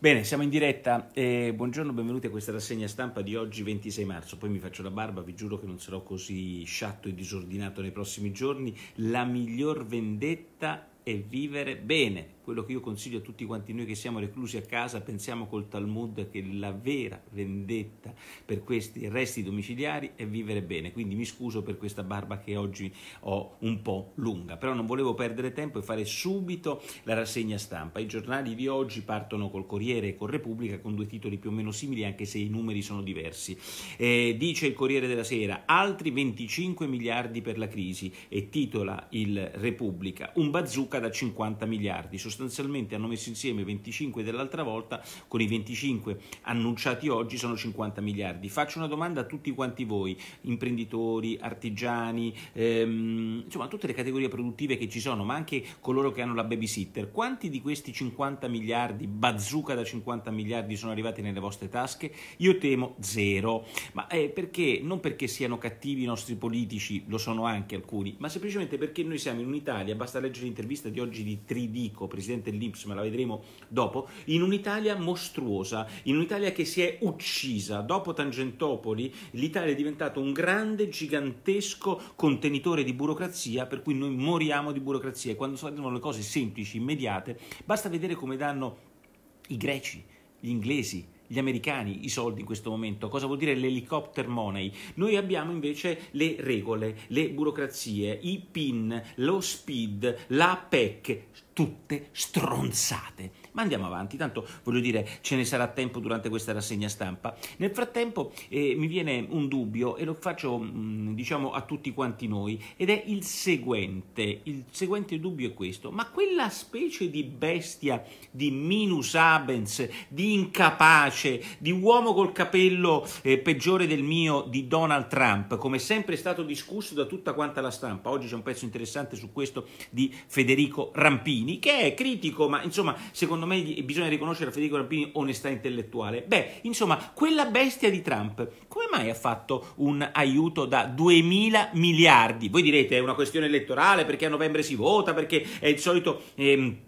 Bene, siamo in diretta. Eh, buongiorno, benvenuti a questa rassegna stampa di oggi 26 marzo. Poi mi faccio la barba, vi giuro che non sarò così sciatto e disordinato nei prossimi giorni. La miglior vendetta è vivere bene quello che io consiglio a tutti quanti noi che siamo reclusi a casa, pensiamo col Talmud che la vera vendetta per questi resti domiciliari è vivere bene, quindi mi scuso per questa barba che oggi ho un po' lunga, però non volevo perdere tempo e fare subito la rassegna stampa. I giornali di oggi partono col Corriere e con Repubblica con due titoli più o meno simili anche se i numeri sono diversi. Eh, dice il Corriere della Sera, altri 25 miliardi per la crisi e titola il Repubblica, un bazooka da 50 miliardi, sostanzialmente sostanzialmente hanno messo insieme 25 dell'altra volta con i 25 annunciati oggi sono 50 miliardi. Faccio una domanda a tutti quanti voi, imprenditori, artigiani, ehm, insomma tutte le categorie produttive che ci sono, ma anche coloro che hanno la babysitter. Quanti di questi 50 miliardi, bazooka da 50 miliardi, sono arrivati nelle vostre tasche? Io temo zero, ma eh, perché? Non perché siano cattivi i nostri politici, lo sono anche alcuni, ma semplicemente perché noi siamo in un'Italia, basta leggere l'intervista di oggi di Tridico, presidente presidente dell'Inps, ma la vedremo dopo, in un'Italia mostruosa, in un'Italia che si è uccisa. Dopo Tangentopoli l'Italia è diventata un grande, gigantesco contenitore di burocrazia, per cui noi moriamo di burocrazia. E quando sono le cose semplici, immediate, basta vedere come danno i greci, gli inglesi, gli americani i soldi in questo momento, cosa vuol dire l'helicopter money? Noi abbiamo invece le regole, le burocrazie, i PIN, lo SPID, la PEC, tutte stronzate. Ma andiamo avanti, tanto voglio dire ce ne sarà tempo durante questa rassegna stampa. Nel frattempo eh, mi viene un dubbio e lo faccio mh, mm, diciamo a tutti quanti noi ed è il seguente, il seguente dubbio è questo, ma quella specie di bestia di minus abens, di incapace, di uomo col capello eh, peggiore del mio di Donald Trump, come sempre è stato discusso da tutta quanta la stampa, oggi c'è un pezzo interessante su questo di Federico Rampini, Rampini, che è critico, ma insomma, secondo me bisogna riconoscere a Federico Rampini onestà intellettuale. Beh, insomma, quella bestia di Trump, come mai ha fatto un aiuto da 2000 miliardi? Voi direte è una questione elettorale, perché a novembre si vota, perché è il solito... Ehm,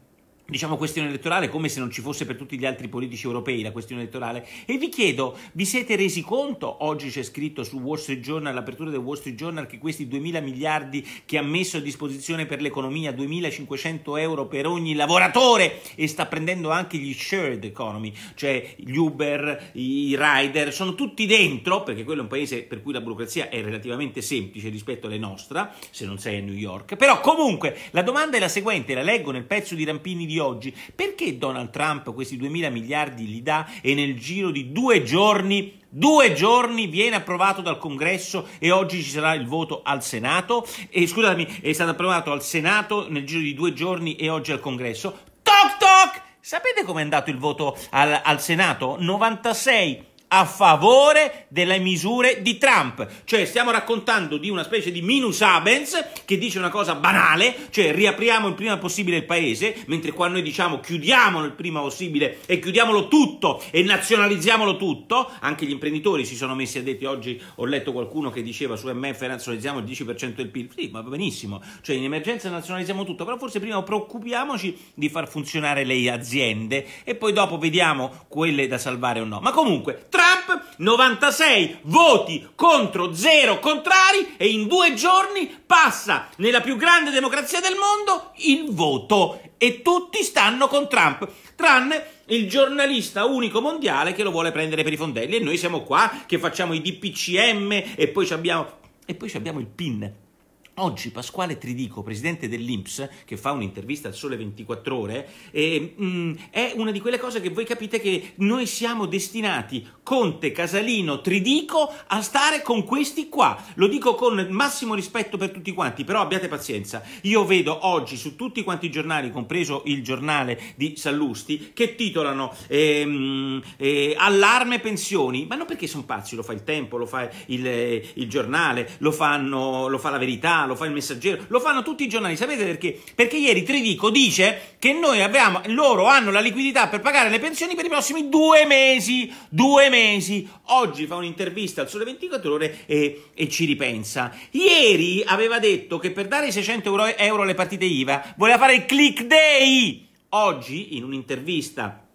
diciamo, questione elettorale come se non ci fosse per tutti gli altri politici europei la questione elettorale e vi chiedo, vi siete resi conto, oggi c'è scritto su Wall Street Journal, l'apertura del Wall Street Journal, che questi 2000 miliardi che ha messo a disposizione per l'economia, 2500 euro per ogni lavoratore e sta prendendo anche gli shared economy, cioè gli Uber, i rider, sono tutti dentro, perché quello è un paese per cui la burocrazia è relativamente semplice rispetto alle nostre, se non sei a New York, però comunque la domanda è la seguente, la leggo nel pezzo di Rampini di di oggi, perché Donald Trump questi 2 mila miliardi li dà e nel giro di due giorni Due giorni viene approvato dal congresso e oggi ci sarà il voto al Senato. E, scusatemi, è stato approvato al Senato nel giro di due giorni e oggi al congresso. Toc toc! Sapete com'è andato il voto al, al Senato? 96 a favore delle misure di Trump. Cioè stiamo raccontando di una specie di minus abens che dice una cosa banale, cioè riapriamo il prima possibile il paese, mentre qua noi diciamo chiudiamolo il prima possibile e chiudiamolo tutto e nazionalizziamolo tutto. Anche gli imprenditori si sono messi a detti oggi, ho letto qualcuno che diceva su MF nazionalizziamo il 10% del PIL. Sì, ma va benissimo, cioè in emergenza nazionalizziamo tutto, però forse prima preoccupiamoci di far funzionare le aziende e poi dopo vediamo quelle da salvare o no. Ma comunque, tra Trump, 96 voti contro 0 contrari e in due giorni passa nella più grande democrazia del mondo il voto e tutti stanno con Trump, tranne il giornalista unico mondiale che lo vuole prendere per i fondelli e noi siamo qua che facciamo i DPCM e poi abbiamo, e poi abbiamo il PIN Oggi Pasquale Tridico, presidente dell'Inps, che fa un'intervista al Sole 24 Ore, eh, mh, mm, è una di quelle cose che voi capite che noi siamo destinati, Conte, Casalino, Tridico, a stare con questi qua. Lo dico con massimo rispetto per tutti quanti, però abbiate pazienza. Io vedo oggi su tutti quanti i giornali, compreso il giornale di Sallusti, che titolano ehm, eh, Allarme pensioni, ma non perché sono pazzi, lo fa il tempo, lo fa il, il giornale, lo, fanno, lo fa la verità lo fa il Messaggero, lo fanno tutti i giornali. Sapete perché? Perché ieri Tridico dice che noi abbiamo, loro hanno la liquidità per pagare le pensioni per i prossimi due mesi. Due mesi. Oggi fa un'intervista al Sole 24 Ore e, e ci ripensa. Ieri aveva detto che per dare i 600 euro, euro alle partite IVA voleva fare il click day. Oggi, in un'intervista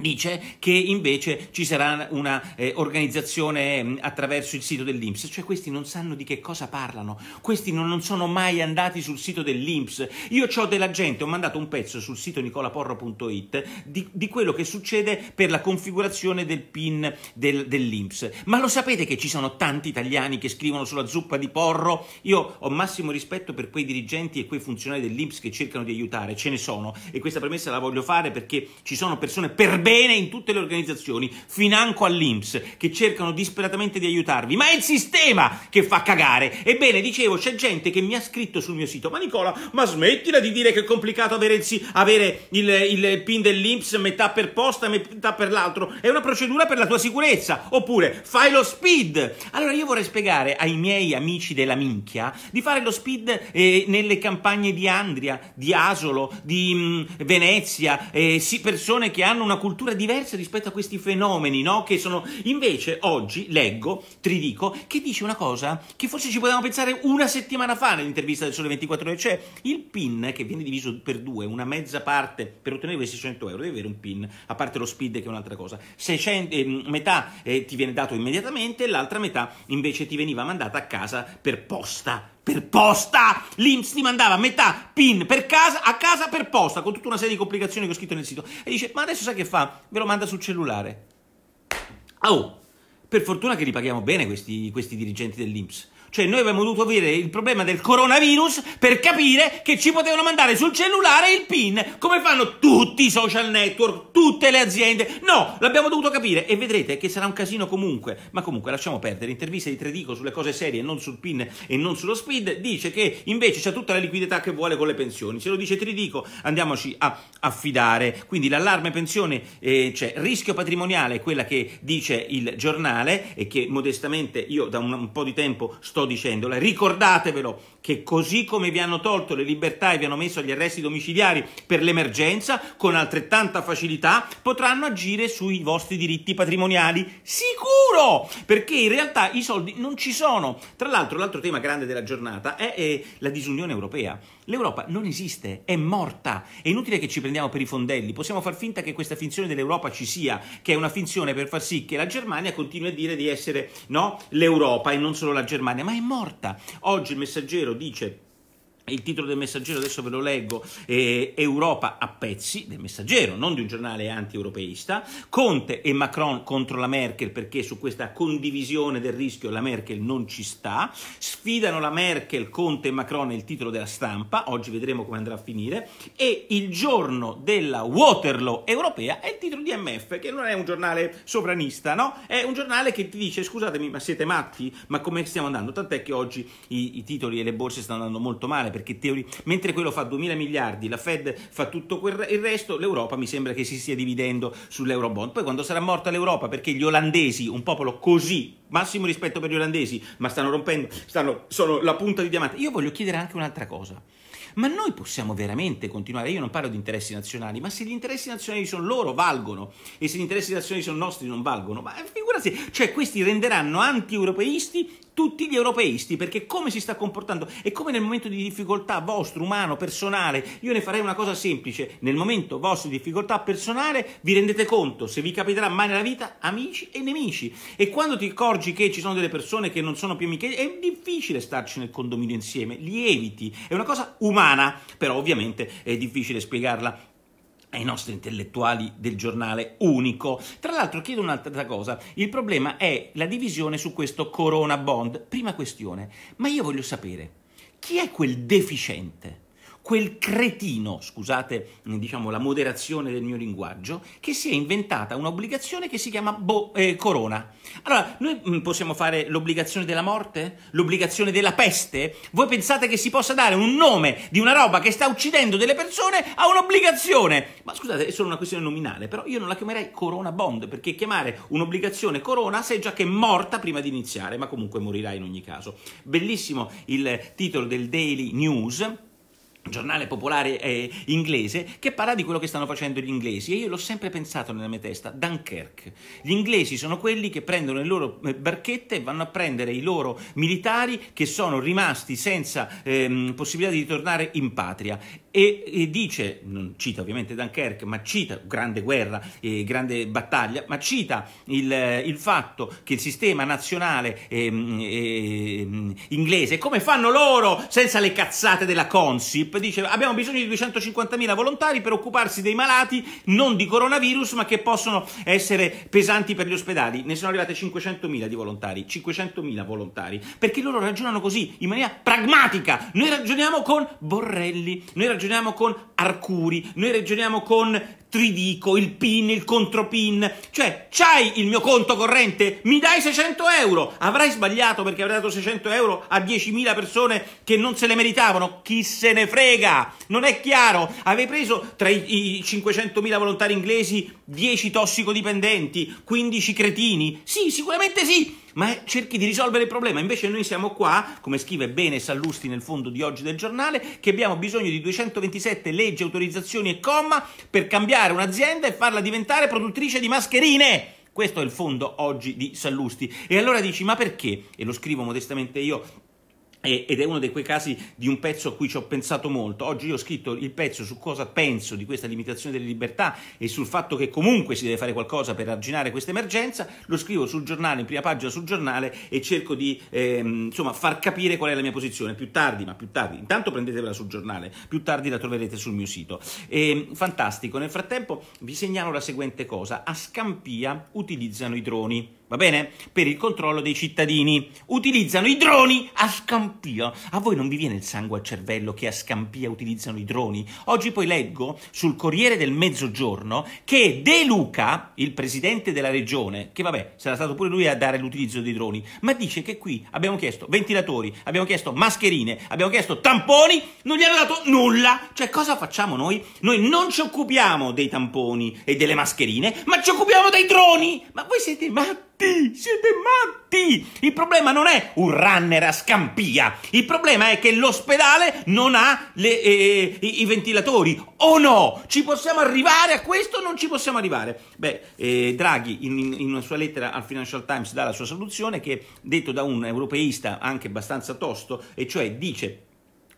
dice che invece ci sarà un'organizzazione eh, mm, attraverso il sito dell'Inps, cioè questi non sanno di che cosa parlano, questi non, non sono mai andati sul sito dell'Inps. Io ho della gente, ho mandato un pezzo sul sito nicolaporro.it di, di, quello che succede per la configurazione del PIN del, dell'Inps. Ma lo sapete che ci sono tanti italiani che scrivono sulla zuppa di porro? Io ho massimo rispetto per quei dirigenti e quei funzionari dell'Inps che cercano di aiutare, ce ne sono e questa premessa la voglio fare perché ci sono persone per bene in tutte le organizzazioni, financo all'Inps, che cercano disperatamente di aiutarvi, ma è il sistema che fa cagare. Ebbene, dicevo, c'è gente che mi ha scritto sul mio sito, ma Nicola, ma smettila di dire che è complicato avere il, avere il, il PIN dell'Inps metà per posta, e metà per l'altro, è una procedura per la tua sicurezza, oppure fai lo speed. Allora io vorrei spiegare ai miei amici della minchia di fare lo speed eh, nelle campagne di Andria, di Asolo, di mh, mm, Venezia, eh, sì, persone che hanno una cultura cultura diversa rispetto a questi fenomeni, no? Che sono... Invece oggi leggo Tridico che dice una cosa che forse ci potevamo pensare una settimana fa nell'intervista del Sole 24 Ore, cioè il PIN che viene diviso per due, una mezza parte per ottenere questi 100 euro, devi avere un PIN, a parte lo speed che è un'altra cosa. 600, eh, metà eh, ti viene dato immediatamente, l'altra metà invece ti veniva mandata a casa per posta per posta. L'Inps ti mandava metà PIN per casa, a casa per posta, con tutta una serie di complicazioni che ho scritto nel sito. E dice, ma adesso sai che fa? Ve lo manda sul cellulare. Oh, per fortuna che li paghiamo bene questi, questi dirigenti dell'Inps. Cioè noi abbiamo dovuto avere il problema del coronavirus per capire che ci potevano mandare sul cellulare il PIN, come fanno tutti i social network, tutte le aziende. No, l'abbiamo dovuto capire e vedrete che sarà un casino comunque. Ma comunque lasciamo perdere. L'intervista di Tredico sulle cose serie e non sul PIN e non sullo SPID dice che invece c'è tutta la liquidità che vuole con le pensioni. Se lo dice Tredico andiamoci a affidare. Quindi l'allarme pensione eh, Cioè, rischio patrimoniale è quella che dice il giornale e che modestamente io da un, un po' di tempo sto sto dicendola, ricordatevelo che così come vi hanno tolto le libertà e vi hanno messo agli arresti domiciliari per l'emergenza, con altrettanta facilità potranno agire sui vostri diritti patrimoniali. Sicuro! Perché in realtà i soldi non ci sono. Tra l'altro, l'altro tema grande della giornata è, è eh, la disunione europea. L'Europa non esiste, è morta. È inutile che ci prendiamo per i fondelli. Possiamo far finta che questa finzione dell'Europa ci sia, che è una finzione per far sì che la Germania continui a dire di essere no, l'Europa e non solo la Germania, ma è morta. Oggi il messaggero dice il titolo del messaggero, adesso ve lo leggo, eh, Europa a pezzi, del messaggero, non di un giornale anti-europeista, Conte e Macron contro la Merkel perché su questa condivisione del rischio la Merkel non ci sta, sfidano la Merkel, Conte e Macron è il titolo della stampa, oggi vedremo come andrà a finire, e il giorno della Waterloo europea è il titolo di MF, che non è un giornale sovranista, no? È un giornale che ti dice scusatemi ma siete matti, ma come stiamo andando? Tant'è che oggi i, i titoli e le borse stanno andando molto male perché teori... mentre quello fa 2.000 miliardi, la Fed fa tutto quel... il resto, l'Europa mi sembra che si stia dividendo sull'Eurobond. Poi quando sarà morta l'Europa, perché gli olandesi, un popolo così, massimo rispetto per gli olandesi, ma stanno rompendo, stanno... sono la punta di diamante. Io voglio chiedere anche un'altra cosa. Ma noi possiamo veramente continuare? Io non parlo di interessi nazionali, ma se gli interessi nazionali sono loro, valgono, e se gli interessi nazionali sono nostri, non valgono. Ma figurati, cioè questi renderanno anti-europeisti tutti gli europeisti, perché come si sta comportando e come nel momento di difficoltà vostro, umano, personale, io ne farei una cosa semplice, nel momento vostro di difficoltà personale vi rendete conto, se vi capiterà mai nella vita, amici e nemici. E quando ti accorgi che ci sono delle persone che non sono più amiche, è difficile starci nel condominio insieme, li eviti, è una cosa umana, però ovviamente è difficile spiegarla ai nostri intellettuali del giornale unico. Tra l'altro chiedo un'altra cosa, il problema è la divisione su questo Corona Bond. Prima questione, ma io voglio sapere chi è quel deficiente quel cretino, scusate eh, diciamo, la moderazione del mio linguaggio, che si è inventata un'obbligazione che si chiama bo- eh, corona. Allora, noi mm, possiamo fare l'obbligazione della morte? L'obbligazione della peste? Voi pensate che si possa dare un nome di una roba che sta uccidendo delle persone a un'obbligazione? Ma scusate, è solo una questione nominale, però io non la chiamerei corona bond, perché chiamare un'obbligazione corona sei già che è morta prima di iniziare, ma comunque morirà in ogni caso. Bellissimo il titolo del Daily News giornale popolare eh, inglese che parla di quello che stanno facendo gli inglesi e io l'ho sempre pensato nella mia testa, Dunkirk. Gli inglesi sono quelli che prendono le loro eh, barchette e vanno a prendere i loro militari che sono rimasti senza eh, possibilità di tornare in patria e, e, dice, non cita ovviamente Dunkirk, ma cita grande guerra, eh, grande battaglia, ma cita il, eh, il, fatto che il sistema nazionale ehm, ehm, inglese, come fanno loro senza le cazzate della Consip, Leadership dice abbiamo bisogno di 250.000 volontari per occuparsi dei malati non di coronavirus ma che possono essere pesanti per gli ospedali. Ne sono arrivate 500.000 di volontari, 500.000 volontari, perché loro ragionano così, in maniera pragmatica. Noi ragioniamo con Borrelli, noi ragioniamo con Arcuri, noi ragioniamo con Tridico, il PIN, il contropin, cioè c'hai il mio conto corrente, mi dai 600 euro, avrai sbagliato perché avrai dato 600 euro a 10.000 persone che non se le meritavano, chi se ne frega, non è chiaro, avevi preso tra i, i 500.000 volontari inglesi 10 tossicodipendenti, 15 cretini, sì sicuramente sì, ma cerchi di risolvere il problema. Invece noi siamo qua, come scrive bene Sallusti nel fondo di oggi del giornale, che abbiamo bisogno di 227 leggi, autorizzazioni e comma per cambiare un'azienda e farla diventare produttrice di mascherine. Questo è il fondo oggi di Sallusti. E allora dici, ma perché? E lo scrivo modestamente io ed è uno di quei casi di un pezzo a cui ci ho pensato molto. Oggi io ho scritto il pezzo su cosa penso di questa limitazione delle libertà e sul fatto che comunque si deve fare qualcosa per arginare questa emergenza, lo scrivo sul giornale, in prima pagina sul giornale e cerco di ehm, insomma, far capire qual è la mia posizione. Più tardi, ma più tardi, intanto prendetevela sul giornale, più tardi la troverete sul mio sito. E, ehm, fantastico, nel frattempo vi segnalo la seguente cosa, a Scampia utilizzano i droni va bene? Per il controllo dei cittadini. Utilizzano i droni a scampia. A voi non vi viene il sangue al cervello che a scampia utilizzano i droni? Oggi poi leggo sul Corriere del Mezzogiorno che De Luca, il presidente della regione, che vabbè, sarà stato pure lui a dare l'utilizzo dei droni, ma dice che qui abbiamo chiesto ventilatori, abbiamo chiesto mascherine, abbiamo chiesto tamponi, non gli hanno dato nulla. Cioè, cosa facciamo noi? Noi non ci occupiamo dei tamponi e delle mascherine, ma ci occupiamo dei droni. Ma voi siete matti? matti! Siete matti! Il problema non è un runner a scampia, il problema è che l'ospedale non ha le, eh, i, i, ventilatori. O oh no! Ci possiamo arrivare a questo o non ci possiamo arrivare? Beh, eh, Draghi in, in, una sua lettera al Financial Times dà la sua soluzione che, detto da un europeista anche abbastanza tosto, e cioè dice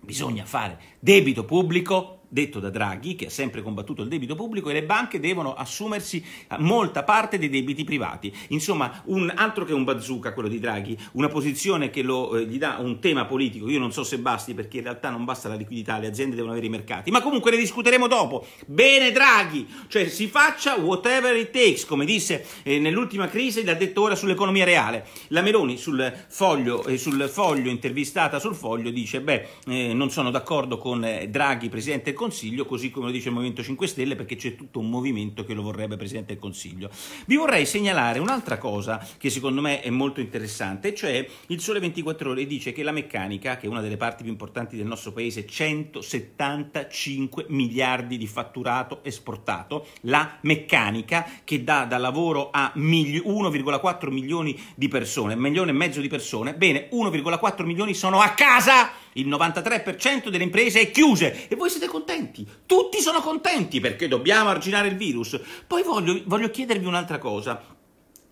bisogna fare debito pubblico detto da Draghi, che ha sempre combattuto il debito pubblico, e le banche devono assumersi molta parte dei debiti privati. Insomma, un, altro che un bazooka quello di Draghi, una posizione che lo, eh, gli dà un tema politico, io non so se basti perché in realtà non basta la liquidità, le aziende devono avere i mercati, ma comunque ne discuteremo dopo. Bene Draghi, cioè si faccia whatever it takes, come disse eh, nell'ultima crisi, l'ha detto ora sull'economia reale. La Meloni sul foglio, eh, sul foglio intervistata sul foglio dice, beh, eh, non sono d'accordo con eh, Draghi, Presidente e Consiglio, così come lo dice il Movimento 5 Stelle, perché c'è tutto un movimento che lo vorrebbe Presidente del Consiglio. Vi vorrei segnalare un'altra cosa che secondo me è molto interessante, cioè il Sole 24 Ore dice che la meccanica, che è una delle parti più importanti del nostro paese, 175 miliardi di fatturato esportato, la meccanica che dà da lavoro a 1,4 milioni di persone, milione e mezzo di persone, bene, 1,4 milioni sono a casa! il 93% delle imprese è chiuse e voi siete contenti, tutti sono contenti perché dobbiamo arginare il virus. Poi voglio, voglio chiedervi un'altra cosa,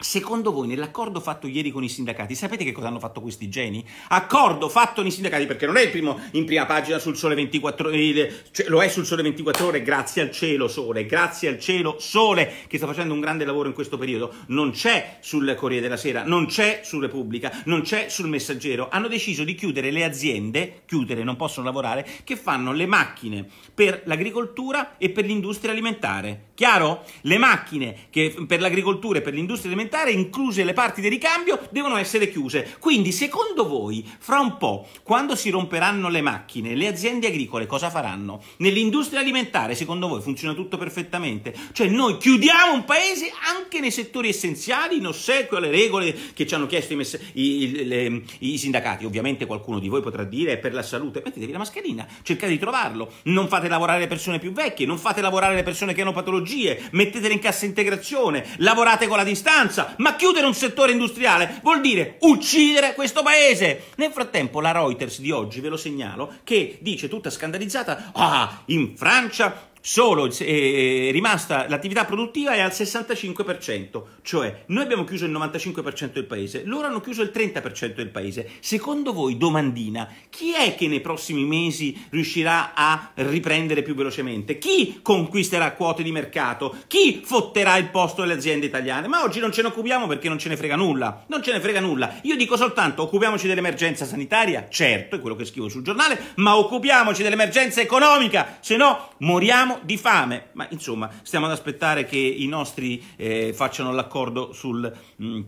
Secondo voi nell'accordo fatto ieri con i sindacati, sapete che cosa hanno fatto questi geni? Accordo fatto con i sindacati, perché non è il primo in prima pagina sul Sole 24 Ore, eh, cioè, lo è sul Sole 24 Ore, grazie al cielo Sole, grazie al cielo Sole che sta facendo un grande lavoro in questo periodo. Non c'è sul Corriere della Sera, non c'è su Repubblica, non c'è sul Messaggero. Hanno deciso di chiudere le aziende, chiudere, non possono lavorare, che fanno le macchine per l'agricoltura e per l'industria alimentare. Chiaro? Le macchine che per l'agricoltura e per l'industria alimentare alimentare, incluse le parti di ricambio, devono essere chiuse. Quindi, secondo voi, fra un po', quando si romperanno le macchine, le aziende agricole cosa faranno? Nell'industria alimentare, secondo voi, funziona tutto perfettamente? Cioè, noi chiudiamo un paese anche nei settori essenziali in ossequio alle regole che ci hanno chiesto i, mess- i, le, i sindacati. Ovviamente qualcuno di voi potrà dire è per la salute. Mettetevi la mascherina, cercate di trovarlo. Non fate lavorare le persone più vecchie, non fate lavorare le persone che hanno patologie, mettetele in cassa integrazione, lavorate con la distanza, finanza, ma chiudere un settore industriale vuol dire uccidere questo paese. Nel frattempo la Reuters di oggi, ve lo segnalo, che dice tutta scandalizzata, ah, in Francia solo eh, eh, rimasta l'attività produttiva è al 65%, cioè noi abbiamo chiuso il 95% del paese, loro hanno chiuso il 30% del paese. Secondo voi, domandina, chi è che nei prossimi mesi riuscirà a riprendere più velocemente? Chi conquisterà quote di mercato? Chi fotterà il posto delle aziende italiane? Ma oggi non ce ne occupiamo perché non ce ne frega nulla, non ce ne frega nulla. Io dico soltanto occupiamoci dell'emergenza sanitaria, certo, è quello che scrivo sul giornale, ma occupiamoci dell'emergenza economica, se no moriamo moriamo di fame. Ma insomma, stiamo ad aspettare che i nostri eh, facciano l'accordo sul... Mh, mm,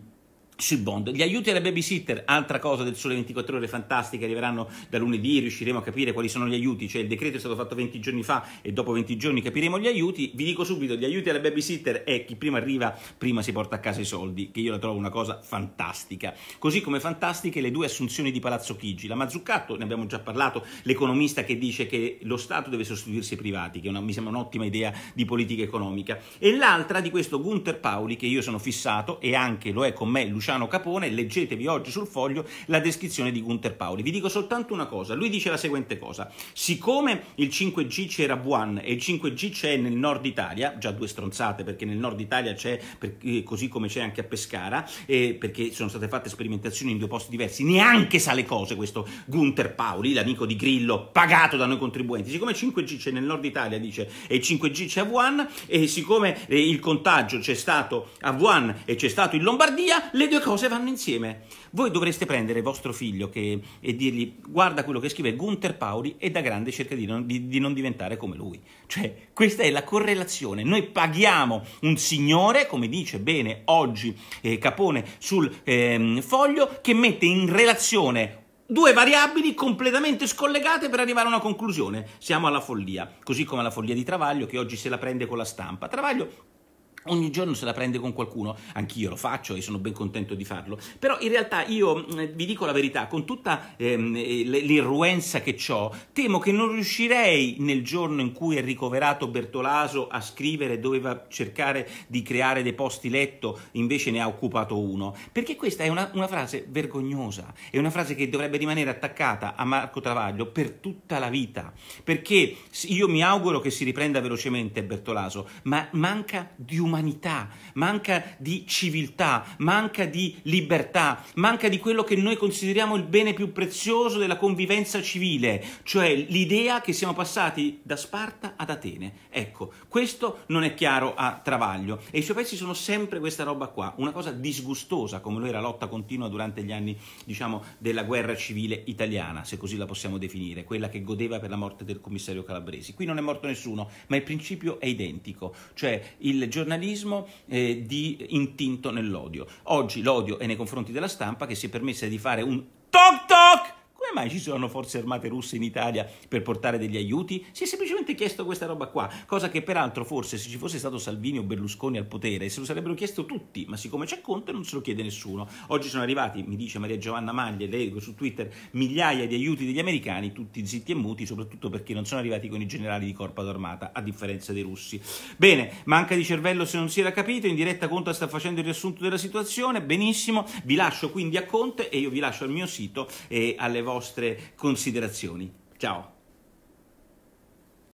sul bond, gli aiuti alla babysitter, altra cosa del sole 24 ore fantastica, arriveranno da lunedì, riusciremo a capire quali sono gli aiuti, cioè il decreto è stato fatto 20 giorni fa e dopo 20 giorni capiremo gli aiuti, vi dico subito, gli aiuti alla babysitter è chi prima arriva, prima si porta a casa i soldi, che io la trovo una cosa fantastica, così come fantastiche le due assunzioni di Palazzo Chigi, la Mazzuccato, ne abbiamo già parlato, l'economista che dice che lo Stato deve sostituirsi ai privati, che una, mi sembra un'ottima idea di politica economica, e l'altra di questo Gunther Paoli, che io sono fissato e anche lo è con me, Luciano, Luciano Capone, leggetevi oggi sul foglio la descrizione di Gunther Paoli. Vi dico soltanto una cosa, lui dice la seguente cosa, siccome il 5G c'era Wuhan e il 5G c'è nel nord Italia, già due stronzate perché nel nord Italia c'è, eh, così come c'è anche a Pescara, e eh, perché sono state fatte sperimentazioni in due posti diversi, neanche sa le cose questo Gunther Paoli, l'amico di Grillo, pagato da noi contribuenti, siccome il 5G c'è nel nord Italia, dice, e il 5G c'è a Wuhan, e siccome eh, il contagio c'è stato a Wuhan e c'è stato in Lombardia, le due cose vanno insieme. Voi dovreste prendere vostro figlio che, e dirgli guarda quello che scrive Gunther Pauli e da grande cerca di non, di, di non diventare come lui. Cioè, questa è la correlazione. Noi paghiamo un signore, come dice bene oggi eh, Capone sul eh, foglio, che mette in relazione Due variabili completamente scollegate per arrivare a una conclusione. Siamo alla follia, così come alla follia di Travaglio che oggi se la prende con la stampa. Travaglio Ogni giorno se la prende con qualcuno, anch'io lo faccio e sono ben contento di farlo, però in realtà io mm, vi dico la verità, con tutta ehm, eh, l'irruenza che ho, temo che non riuscirei nel giorno in cui è ricoverato Bertolaso a scrivere, doveva cercare di creare dei posti letto, invece ne ha occupato uno, perché questa è una, una frase vergognosa, è una frase che dovrebbe rimanere attaccata a Marco Travaglio per tutta la vita, perché io mi auguro che si riprenda velocemente Bertolaso, ma manca di un umanità, manca di civiltà, manca di libertà, manca di quello che noi consideriamo il bene più prezioso della convivenza civile, cioè l'idea che siamo passati da Sparta ad Atene. Ecco, questo non è chiaro a Travaglio e i suoi pezzi sono sempre questa roba qua, una cosa disgustosa come lo era lotta continua durante gli anni, diciamo, della guerra civile italiana, se così la possiamo definire, quella che godeva per la morte del commissario Calabresi. Qui non è morto nessuno, ma il principio è identico, cioè il giornalista giornalismo eh, di intinto nell'odio. Oggi l'odio è nei confronti della stampa che si è permessa di fare un toc toc mai ci sono forze armate russe in Italia per portare degli aiuti? Si è semplicemente chiesto questa roba qua, cosa che peraltro forse se ci fosse stato Salvini o Berlusconi al potere se lo sarebbero chiesto tutti, ma siccome c'è Conte non se lo chiede nessuno. Oggi sono arrivati, mi dice Maria Giovanna Maglie, leggo su Twitter, migliaia di aiuti degli americani, tutti zitti e muti, soprattutto perché non sono arrivati con i generali di corpo d'armata, a differenza dei russi. Bene, manca di cervello se non si era capito, in diretta Conte sta facendo il riassunto della situazione, benissimo, vi lascio quindi a Conte e io vi lascio al mio sito e alle vostre vostre considerazioni. Ciao!